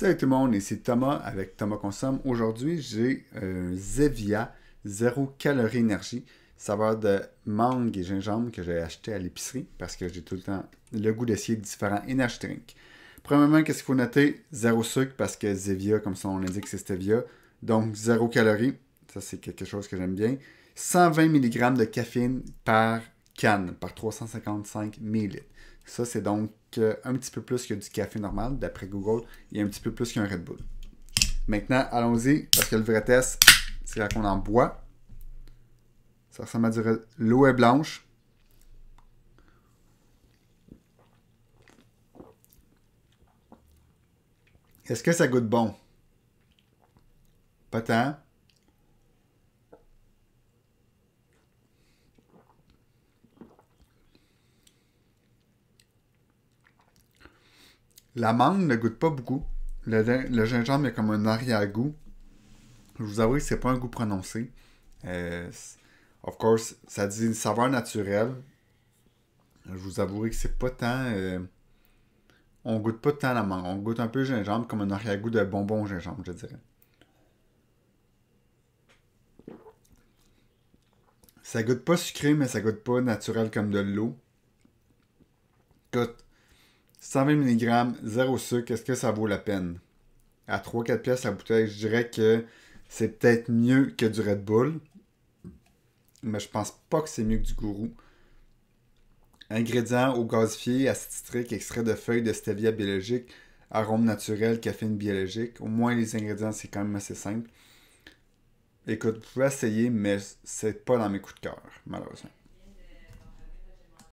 Salut tout le monde, ici Thomas avec Thomas Consomme. Aujourd'hui, j'ai un Zevia zéro calorie énergie, saveur de mangue et gingembre que j'ai acheté à l'épicerie parce que j'ai tout le temps le goût d'essayer différents energy Premièrement, qu'est-ce qu'il faut noter Zéro sucre parce que Zevia, comme son nom l'indique, c'est stevia, donc zéro calorie. Ça, c'est quelque chose que j'aime bien. 120 mg de caféine par canne, par 355 ml. Ça, c'est donc euh, un petit peu plus que du café normal, d'après Google, et un petit peu plus qu'un Red Bull. Maintenant, allons-y, parce que le vrai test, c'est là qu'on en boit. Ça ressemble à du... L'eau est blanche. Est-ce que ça goûte bon? Pas tant. L'amande ne goûte pas beaucoup. Le, gingembre est comme un arrière-goût. Je vous avoue que c'est pas un goût prononcé. Euh, of course, ça dit une saveur naturelle. Je vous avouerai que c'est pas tant. Euh, on goûte pas tant la On goûte un peu gingembre comme un arrière-goût de bonbon gingembre, je dirais. Ça goûte pas sucré, mais ça goûte pas naturel comme de l'eau. 120 mg, zéro sucre, est-ce que ça vaut la peine? À 3-4 pièces la bouteille, je dirais que c'est peut-être mieux que du Red Bull. Mais je pense pas que c'est mieux que du gourou. Ingrédients au gazifié, acide extrait de feuilles de stevia biologique, arôme naturel, caféine biologique. Au moins, les ingrédients, c'est quand même assez simple. Écoute, vous pouvez essayer, mais c'est pas dans mes coups de cœur, malheureusement.